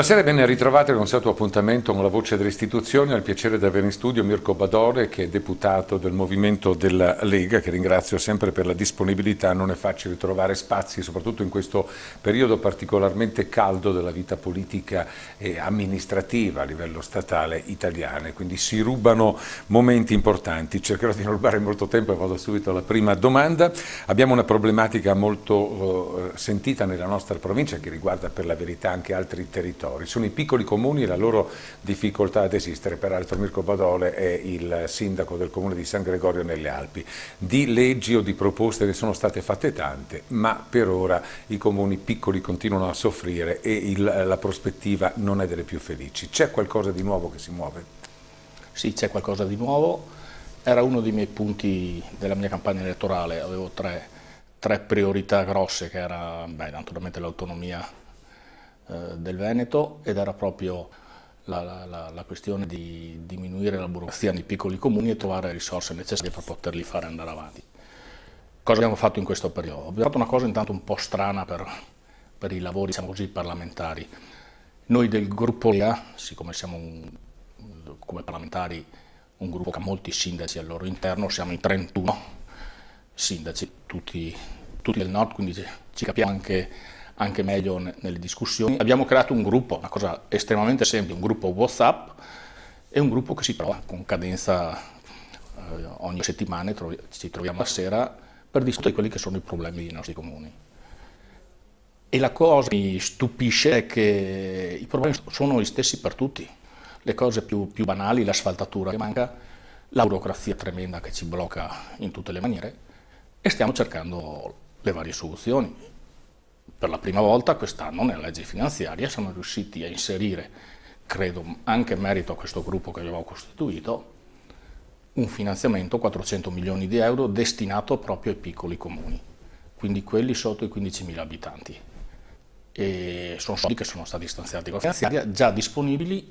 Buonasera e ben ritrovati al consueto appuntamento con la voce delle istituzioni. Ho il piacere di avere in studio Mirko Badore che è deputato del Movimento della Lega che ringrazio sempre per la disponibilità. Non è facile trovare spazi soprattutto in questo periodo particolarmente caldo della vita politica e amministrativa a livello statale italiana. Quindi si rubano momenti importanti. Cercherò di non rubare molto tempo e vado subito alla prima domanda. Abbiamo una problematica molto eh, sentita nella nostra provincia che riguarda per la verità anche altri territori territori. Sono i piccoli comuni e la loro difficoltà ad esistere. Peraltro Mirko Badole è il sindaco del comune di San Gregorio nelle Alpi. Di leggi o di proposte ne sono state fatte tante, ma per ora i comuni piccoli continuano a soffrire e il, la prospettiva non è delle più felici. C'è qualcosa di nuovo che si muove? Sì, c'è qualcosa di nuovo. Era uno dei miei punti della mia campagna elettorale, avevo tre tre priorità grosse che era beh, naturalmente l'autonomia eh, del Veneto ed era proprio la, la, la, questione di diminuire la burocrazia nei piccoli comuni e trovare le risorse necessarie per poterli fare andare avanti. Cosa abbiamo fatto in questo periodo? Abbiamo fatto una cosa intanto un po' strana per, per i lavori diciamo così, parlamentari. Noi del gruppo LIA, siccome siamo un, come parlamentari un gruppo che ha molti sindaci al loro interno, siamo in 31 sindaci, tutti, tutti del nord, quindi ci capiamo anche anche meglio nelle discussioni. Abbiamo creato un gruppo, una cosa estremamente semplice, un gruppo WhatsApp e un gruppo che si trova con cadenza eh, ogni settimana, trovi, ci troviamo a sera per discutere quelli che sono i problemi dei nostri comuni. E la cosa che mi stupisce è che i problemi sono gli stessi per tutti. Le cose più, più banali, l'asfaltatura che manca, la burocrazia tremenda che ci blocca in tutte le maniere e stiamo cercando le varie soluzioni. Per la prima volta quest'anno nella legge finanziaria siamo riusciti a inserire, credo anche in merito a questo gruppo che abbiamo costituito, un finanziamento 400 milioni di euro destinato proprio ai piccoli comuni, quindi quelli sotto i 15.000 abitanti. E sono soldi che sono stati stanziati con la finanziaria, già disponibili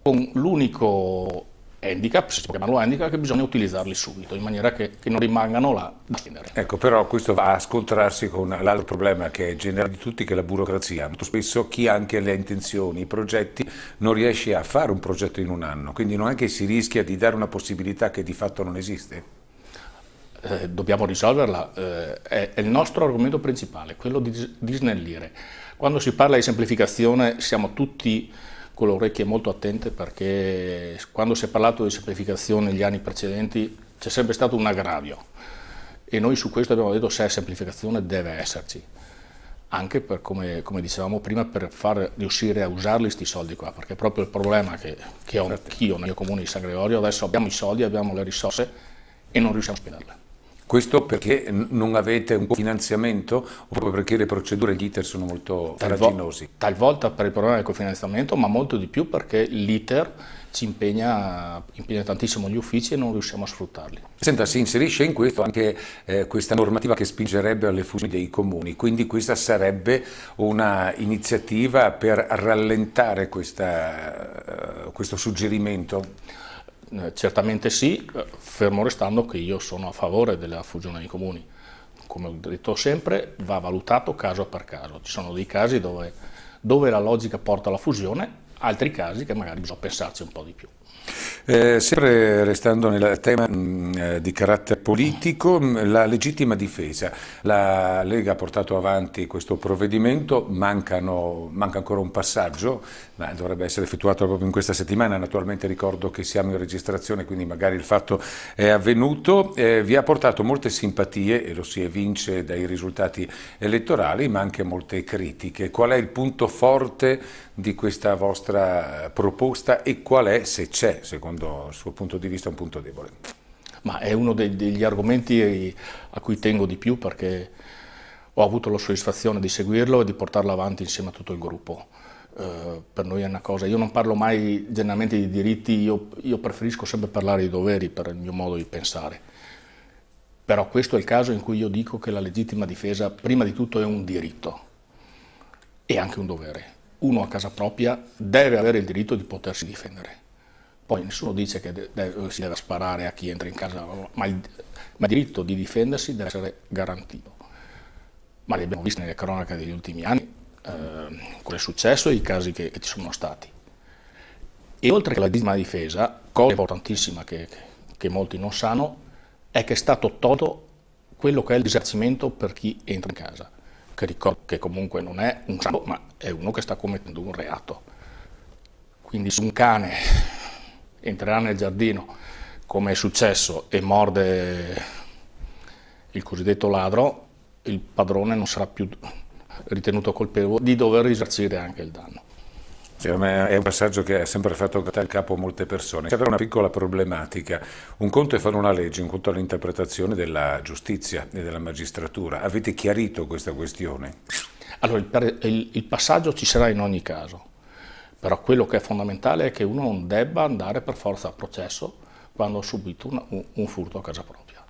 con l'unico handicap, se si può chiamarlo handicap, che bisogna utilizzarli subito in maniera che, che non rimangano là da tenere. Ecco, però questo va a scontrarsi con l'altro problema che è generale di tutti, che è la burocrazia. Molto spesso chi ha anche le intenzioni, i progetti, non riesce a fare un progetto in un anno, quindi non è che si rischia di dare una possibilità che di fatto non esiste. Eh, dobbiamo risolverla, eh, è, è, il nostro argomento principale, quello di, di snellire. Quando si parla di semplificazione siamo tutti con le orecchie molto attente perché quando si è parlato di semplificazione negli anni precedenti c'è sempre stato un aggravio e noi su questo abbiamo detto se è semplificazione deve esserci anche per come, come, dicevamo prima per far riuscire a usarli questi soldi qua perché è proprio il problema che, che ho anch'io nel mio comune di San Gregorio adesso abbiamo i soldi, abbiamo le risorse e non riusciamo a spenderle questo perché non avete un cofinanziamento o proprio perché le procedure e gli iter sono molto farraginosi? Talvolta per il problema del cofinanziamento, ma molto di più perché l'iter ci impegna, impegna, tantissimo gli uffici e non riusciamo a sfruttarli. Senta, si inserisce in questo anche eh, questa normativa che spingerebbe alle fusioni dei comuni, quindi questa sarebbe una iniziativa per rallentare questa, uh, questo suggerimento? Eh, certamente sì, eh, fermo restando che io sono a favore della fusione dei comuni. Come ho detto sempre, va valutato caso per caso. Ci sono dei casi dove, dove la logica porta alla fusione, altri casi che magari bisogna pensarci un po' di più. Eh, sempre restando nel tema mh, mm, eh, di carattere politico, mm, la legittima difesa. La Lega ha portato avanti questo provvedimento, Mancano, manca ancora un passaggio, ma dovrebbe essere effettuato proprio in questa settimana. Naturalmente ricordo che siamo in registrazione, quindi magari il fatto è avvenuto. Eh, vi ha portato molte simpatie, e lo si evince dai risultati elettorali, ma anche molte critiche. Qual è il punto forte di questa vostra proposta e qual è, se c'è, secondo secondo il suo punto di vista un punto debole. Ma è uno degli argomenti a cui tengo di più perché ho avuto la soddisfazione di seguirlo e di portarlo avanti insieme a tutto il gruppo. Eh, per noi è una cosa, io non parlo mai generalmente di diritti, io, io preferisco sempre parlare di doveri per il mio modo di pensare. Però questo è il caso in cui io dico che la legittima difesa prima di tutto è un diritto e anche un dovere. Uno a casa propria deve avere il diritto di potersi difendere. Poi nessuno dice che de si deve sparare a chi entra in casa, ma il, ma il diritto di difendersi deve essere garantito. Ma li abbiamo visti nelle cronache degli ultimi anni, eh, quello è successo e i casi che, che, ci sono stati. E oltre che la legittima difesa, cosa importantissima che, che molti non sanno, è che è stato tolto quello che è il risarcimento per chi entra in casa, che ricordo che comunque non è un santo, ma è uno che sta commettendo un reato. Quindi su un cane entrerà nel giardino, come è successo, e morde il cosiddetto ladro, il padrone non sarà più ritenuto colpevole di dover risarcire anche il danno. Sì, è un passaggio che ha sempre fatto cattare il capo a molte persone. C'è però una piccola problematica. Un conto è fare una legge, un conto è l'interpretazione della giustizia e della magistratura. Avete chiarito questa questione? Allora, il, il, il passaggio ci sarà in ogni caso. Però quello che è fondamentale è che uno non debba andare per forza a processo quando ha subito un, un furto a casa propria,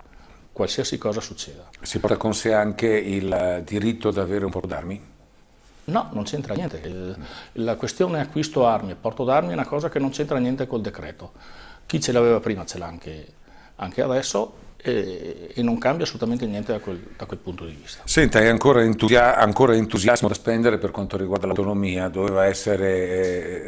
qualsiasi cosa succeda. Si porta con sé anche il diritto ad avere un porto d'armi? No, non c'entra niente. Eh, la questione acquisto armi e porto d'armi è una cosa che non c'entra niente col decreto. Chi ce l'aveva prima ce l'ha anche, anche adesso, e, e, non cambia assolutamente niente da quel, da quel punto di vista. Senta, è ancora, entusia ancora, entusiasmo da spendere per quanto riguarda l'autonomia, doveva essere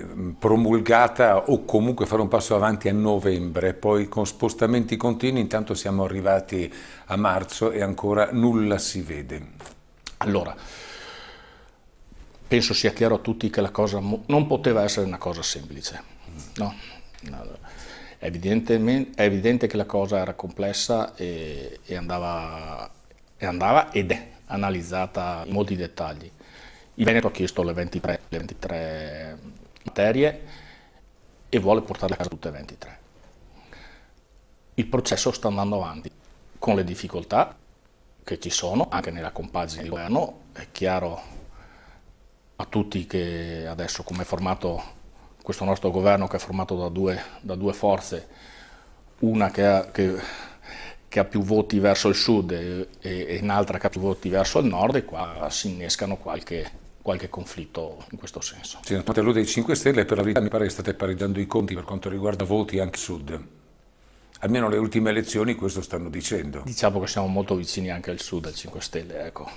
eh, promulgata o comunque fare un passo avanti a novembre, poi con spostamenti continui intanto siamo arrivati a marzo e ancora nulla si vede. Allora, penso sia chiaro a tutti che la cosa non poteva essere una cosa semplice. No? no è, evidente che la cosa era complessa e, e, andava, e andava, ed è analizzata in molti dettagli. Il Veneto ha chiesto le 23, le 23 materie e vuole portarle a casa tutte e 23. Il processo sta andando avanti con le difficoltà che ci sono anche nella compagine di governo, è chiaro a tutti che adesso come è formato questo nostro governo che è formato da due, da due forze, una che ha, che, che ha, più voti verso il sud e, e, un'altra che ha più voti verso il nord e qua si innescano qualche, qualche conflitto in questo senso. Sì, nonostante lui dei 5 Stelle per la verità mi pare che state pareggiando i conti per quanto riguarda voti anche sud. Almeno le ultime elezioni questo stanno dicendo. Diciamo che siamo molto vicini anche al sud, al 5 Stelle, ecco.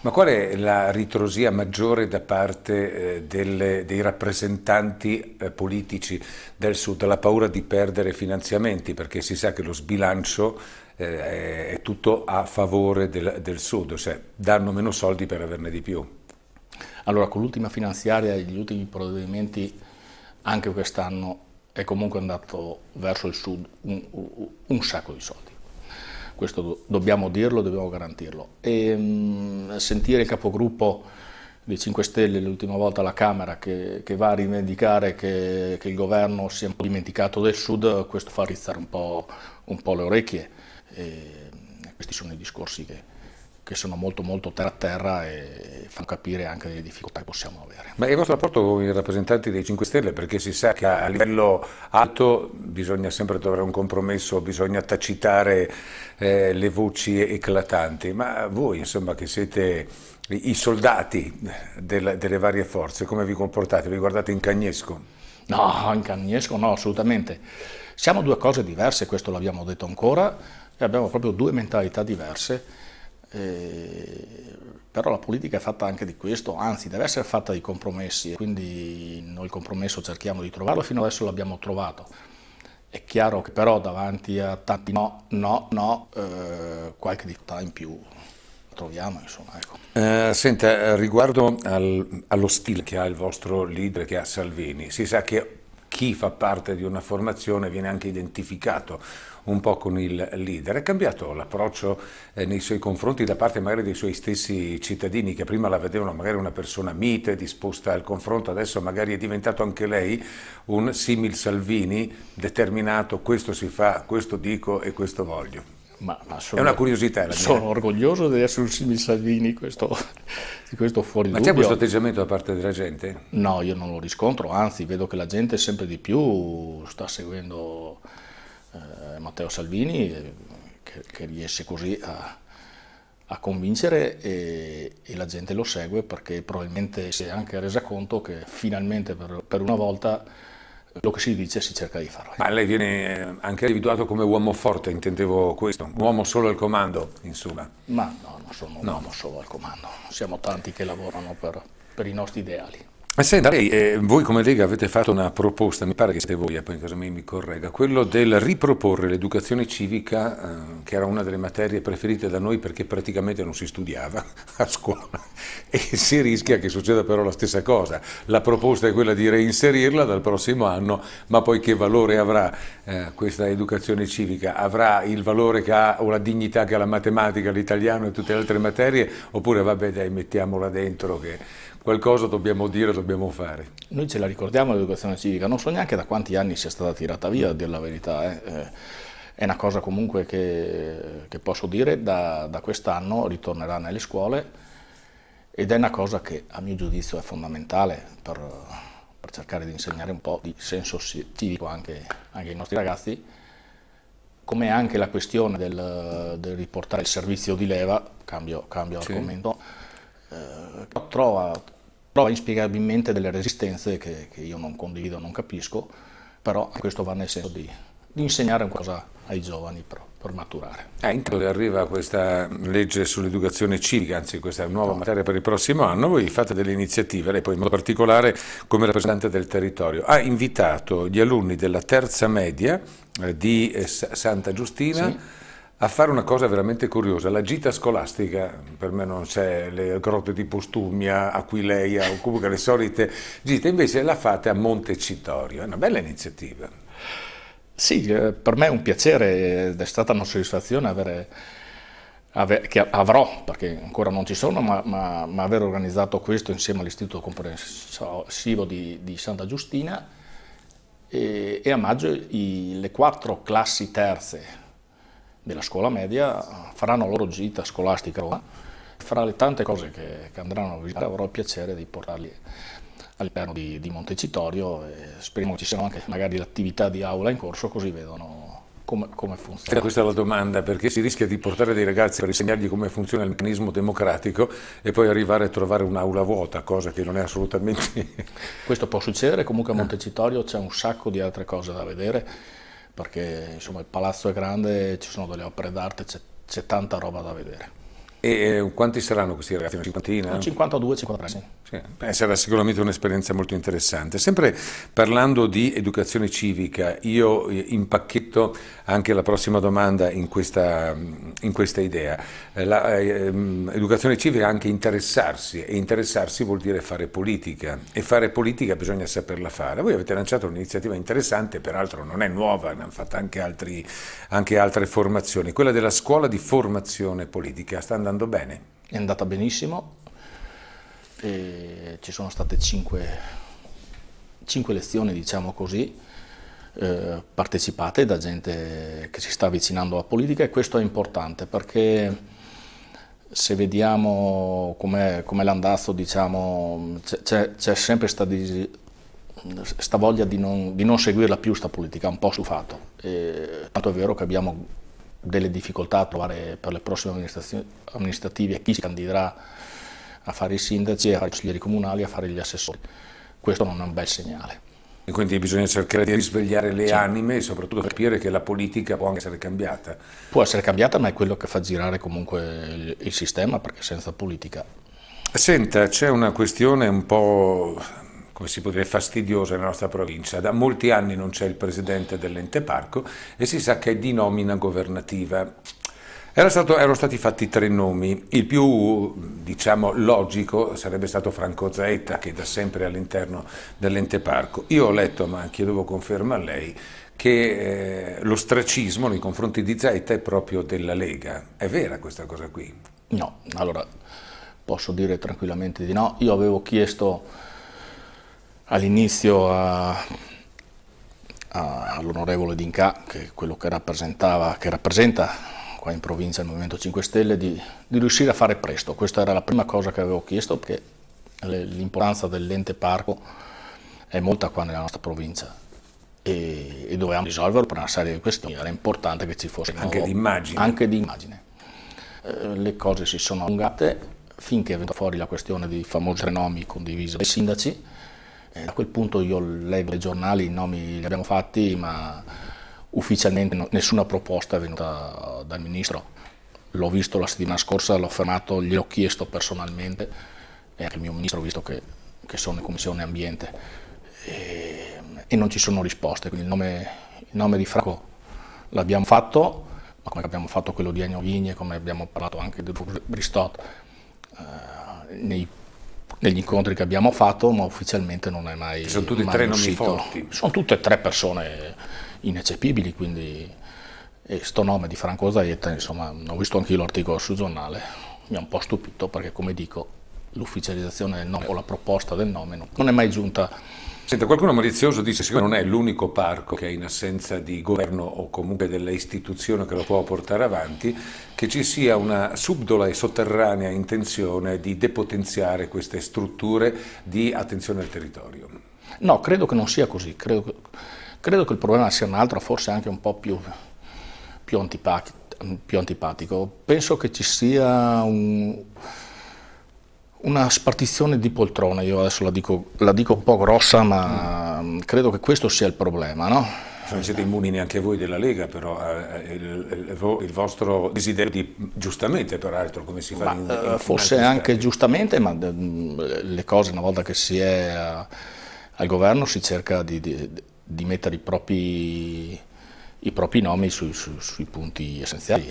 Ma qual è la ritrosia maggiore da parte eh, delle, dei rappresentanti eh, politici del Sud? La paura di perdere finanziamenti, perché si sa che lo sbilancio eh, è tutto a favore del, del Sud, cioè danno meno soldi per averne di più. Allora, con l'ultima finanziaria e gli ultimi provvedimenti, anche quest'anno è comunque andato verso il Sud un, un, un sacco di soldi questo do dobbiamo dirlo, dobbiamo garantirlo. E, ehm, mh, sentire il capogruppo dei 5 Stelle l'ultima volta alla Camera che, che va a rivendicare che, che, il governo si è un po' dimenticato del Sud, questo fa rizzare un po', un po le orecchie. E, ehm, questi sono i discorsi che, che sono molto molto terra a terra e fanno capire anche le difficoltà che possiamo avere. Ma il vostro rapporto con i rappresentanti dei 5 Stelle, perché si sa che a livello alto bisogna sempre trovare un compromesso, bisogna tacitare eh, le voci eclatanti, ma voi insomma che siete i soldati della, delle varie forze, come vi comportate? Vi guardate in cagnesco? No, in cagnesco no, assolutamente. Siamo due cose diverse, questo l'abbiamo detto ancora, e abbiamo proprio due mentalità diverse eh, però la politica è fatta anche di questo, anzi deve essere fatta di compromessi, quindi noi il compromesso cerchiamo di trovarlo, fino adesso l'abbiamo trovato. È chiaro che però davanti a tanti no, no, no, eh, qualche difficoltà in più troviamo. Insomma, ecco. eh, senta, riguardo al, allo stile che ha il vostro leader, che ha Salvini, si sa che chi fa parte di una formazione viene anche identificato un po' con il leader. È cambiato l'approccio eh, nei suoi confronti da parte magari dei suoi stessi cittadini che prima la vedevano magari una persona mite, disposta al confronto, adesso magari è diventato anche lei un simil Salvini determinato, questo si fa, questo dico e questo voglio. Ma, ma sono, è una curiosità. La sono mia. orgoglioso di essere un simil Salvini, questo, questo fuori Ma c'è questo atteggiamento da parte della gente? No, io non lo riscontro, anzi vedo che la gente sempre di più sta seguendo eh, Matteo Salvini eh, che, che, riesce così a, a convincere e, e, la gente lo segue perché probabilmente si è anche resa conto che finalmente per, per una volta lo che si dice si cerca di farlo. Ma lei viene eh, anche individuato come uomo forte, intendevo questo, un uomo solo al comando, insomma. Ma no, non sono un uomo solo al comando, siamo tanti che lavorano per, per i nostri ideali. Ma senta, lei, eh, voi come Lega avete fatto una proposta, mi pare che siete voi, eh, poi in caso mi, corregga, quello del riproporre l'educazione civica, eh, che era una delle materie preferite da noi perché praticamente non si studiava a scuola, e si rischia che succeda però la stessa cosa. La proposta è quella di reinserirla dal prossimo anno, ma poi che valore avrà eh, questa educazione civica? Avrà il valore che ha o la dignità che ha la matematica, l'italiano e tutte le altre materie, oppure vabbè dai mettiamola dentro che qualcosa dobbiamo dire, dobbiamo fare. Noi ce la ricordiamo l'educazione civica, non so neanche da quanti anni sia stata tirata via, a dire la verità. Eh. eh. È una cosa comunque che, che posso dire, da, da quest'anno ritornerà nelle scuole ed è una cosa che a mio giudizio è fondamentale per, per cercare di insegnare un po' di senso civico anche, anche ai nostri ragazzi, come anche la questione del, del, riportare il servizio di leva, cambio, cambio sì. argomento, eh, trova trova inspiegabilmente delle resistenze che, che, io non condivido, non capisco, però questo va nel senso di, di insegnare qualcosa ai giovani però, per maturare. Ah, intanto arriva questa legge sull'educazione civica, anzi questa nuova no. materia per il prossimo anno, voi fate delle iniziative, lei poi in modo particolare come rappresentante del territorio, ha invitato gli alunni della terza media eh, di eh, Santa Giustina sì a fare una cosa veramente curiosa, la gita scolastica, per me non c'è le grotte di Postumia, Aquileia o comunque le solite gite, invece la fate a Montecitorio, è una bella iniziativa. Sì, eh, per me è un piacere ed è stata una soddisfazione avere, avere, che avrò, perché ancora non ci sono, ma, ma, ma aver organizzato questo insieme all'Istituto Comprensivo di, di Santa Giustina e, e a maggio i, le quattro classi terze della scuola media faranno la loro gita scolastica a Roma. Fra le tante cose che, che andranno a visitare avrò il piacere di portarli all'interno di, di, Montecitorio e speriamo ci siano anche magari l'attività di aula in corso così vedono come, come funziona. Questa è la domanda, perché si rischia di portare dei ragazzi per insegnargli come funziona il meccanismo democratico e poi arrivare a trovare un'aula vuota, cosa che non è assolutamente... Questo può succedere, comunque a ah. Montecitorio c'è un sacco di altre cose da vedere perché insomma il palazzo è grande, ci sono delle opere d'arte, c'è, tanta roba da vedere. E quanti saranno questi ragazzi? Una cinquantina? 52-53, sì. sì. Beh, sarà sicuramente un'esperienza molto interessante. Sempre parlando di educazione civica, io eh, impacchetto anche la prossima domanda in questa, in questa idea. L'educazione eh, eh ehm, civica è anche interessarsi, e interessarsi vuol dire fare politica, e fare politica bisogna saperla fare. Voi avete lanciato un'iniziativa interessante, peraltro non è nuova, ne hanno fatto anche, altri, anche altre formazioni, quella della scuola di formazione politica. Sta andando andando bene. È andata benissimo, ci sono state cinque, 5 lezioni, diciamo così, eh, partecipate da gente che si sta avvicinando alla politica e questo è importante perché se vediamo com'è, com'è l'andazzo, diciamo, c'è, sempre sta, di, sta voglia di non, di non seguirla più sta politica, un po' stufato. E, tanto è vero che abbiamo delle difficoltà a trovare per le prossime amministrative a chi si candiderà a fare i sindaci, a fare i consiglieri comunali, a fare gli assessori. Questo non è un bel segnale. E quindi bisogna cercare di risvegliare le sì. anime e soprattutto capire che la politica può anche essere cambiata. Può essere cambiata, ma è quello che fa girare comunque il, il sistema, perché senza politica. Senta, c'è una questione un po' come si può dire, fastidiosa nella nostra provincia. Da molti anni non c'è il presidente dell'ente parco e si sa che è di nomina governativa. Stato, erano stati fatti tre nomi, il più diciamo, logico sarebbe stato Franco Zaetta che da sempre è all'interno dell'ente parco. Io ho letto, ma chiedevo conferma a lei, che eh, l'ostracismo nei confronti di Zaetta è proprio della Lega. È vera questa cosa qui? No, allora posso dire tranquillamente di no. Io avevo chiesto all'inizio all'onorevole Dinca, che è quello che, che rappresenta qua in provincia il Movimento 5 Stelle, di, di, riuscire a fare presto. Questa era la prima cosa che avevo chiesto perché l'importanza dell'ente parco è molta qua nella nostra provincia e, e dovevamo risolverlo per una serie di questioni, era importante che ci fosse anche di immagine. Anche eh, di le cose si sono allungate finché è venuta fuori la questione dei famosi renomi condivisi dai sindaci, eh, a quel punto io leggo i giornali, i nomi li abbiamo fatti, ma ufficialmente no, nessuna proposta è venuta dal ministro. L'ho visto la settimana scorsa, l'ho fermato, gliel'ho chiesto personalmente e anche il mio ministro, visto che, che sono in commissione ambiente, e, e, non ci sono risposte. Quindi il nome, il nome di Franco l'abbiamo fatto, ma come abbiamo fatto quello di Agno Vigne, come abbiamo parlato anche di Bristot, eh, nei negli incontri che abbiamo fatto, ma ufficialmente non è mai. Ci sono tutti e tre nomi forti. Sono tutte e tre persone ineccepibili, quindi e sto nome di Franco Zaietta, insomma, ho visto anche l'articolo sul giornale, mi ha un po' stupito perché come dico l'ufficializzazione del nome o la proposta del nome non è mai giunta Senta, qualcuno malizioso dice che non è l'unico parco che in assenza di governo o comunque dell'istituzione che lo può portare avanti, che ci sia una subdola e sotterranea intenzione di depotenziare queste strutture di attenzione al territorio. No, credo che non sia così, credo, credo che il problema sia un altro, forse anche un po' più, più, antipatico, più antipatico. Penso che ci sia un una spartizione di poltrone, io adesso la dico, la dico un po' grossa, ma mm. credo che questo sia il problema, no? Non cioè, siete immuni neanche voi della Lega, però eh, il, il, vostro desiderio di, giustamente, peraltro, come si fa ma, in, eh, in Forse anche stati. giustamente, ma eh, le cose una volta che si è a, eh, al governo si cerca di, di, di mettere i propri, i propri nomi su, su, sui punti essenziali.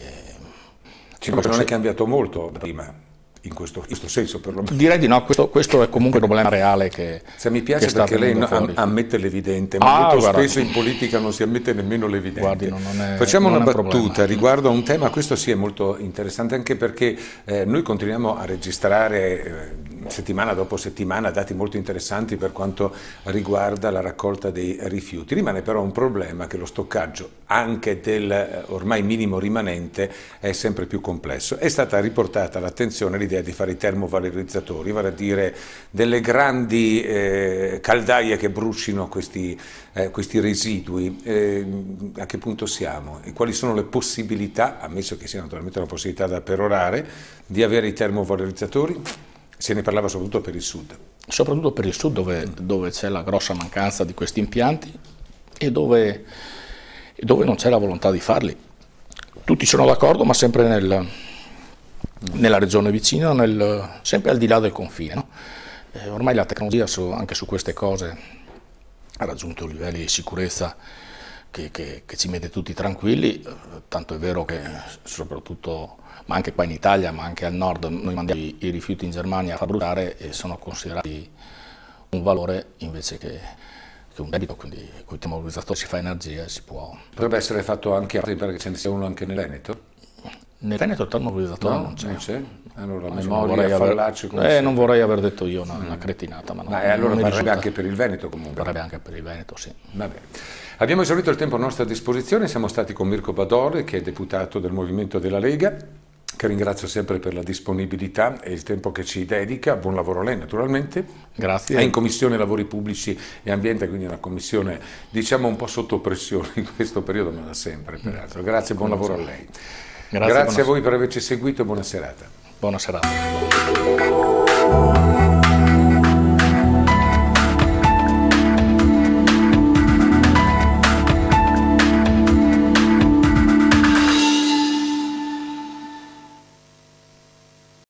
Sì, ma non è cambiato molto prima in questo, questo senso perlomeno. Direi di no, questo, questo, è comunque un problema reale che... Se mi piace perché lei am, ammette l'evidente, ma ah, molto guarda. spesso in politica non si ammette nemmeno l'evidente. Guardi, no, è, Facciamo una battuta problema. riguardo a un tema, questo sì è molto interessante anche perché eh, noi continuiamo a registrare... Eh, settimana dopo settimana dati molto interessanti per quanto riguarda la raccolta dei rifiuti. Rimane però un problema che lo stoccaggio anche del eh, ormai minimo rimanente è sempre più complesso. È stata riportata all'attenzione l'idea l'idea di fare i termovalorizzatori, vale a dire delle grandi eh, caldaie che brucino questi, eh, questi residui. Eh, a che punto siamo e quali sono le possibilità, ammesso che sia naturalmente una possibilità da perorare, di avere i termovalorizzatori? Se ne parlava soprattutto per il sud. Soprattutto per il sud dove, dove c'è la grossa mancanza di questi impianti e dove, dove non c'è la volontà di farli. Tutti sono d'accordo ma sempre nel, nella regione vicina, nel, sempre al di là del confine. No? Eh, ormai la tecnologia su, anche su queste cose ha raggiunto livelli di sicurezza che, che, che, ci mette tutti tranquilli, eh, tanto è vero che soprattutto, ma anche qua in Italia, ma anche al nord, noi mandiamo i, i rifiuti in Germania a far bruciare e sono considerati un valore invece che, che un debito, quindi con il termovalorizzatori si fa energia e si può... Potrebbe essere fatto anche altri perché ce ne sia uno anche nel Veneto? Nel Veneto il termovalorizzatore no, non c'è. Non c'è. Allora, memoria, non vorrei, aver... eh, non vorrei aver detto io una, una mm. cretinata. Ma, non, ma allora varrebbe anche per il Veneto comunque. Varrebbe anche per il Veneto, sì. Vabbè. Abbiamo esaurito il tempo a nostra disposizione, siamo stati con Mirko Badore che è deputato del Movimento della Lega che ringrazio sempre per la disponibilità e il tempo che ci dedica. Buon lavoro a lei naturalmente. Grazie. È in Commissione Lavori Pubblici e Ambiente, quindi una commissione diciamo un po' sotto pressione in questo periodo, ma da sempre peraltro. Grazie, buon lavoro a lei. Grazie, Grazie a voi per averci seguito e buona serata. Buona serata.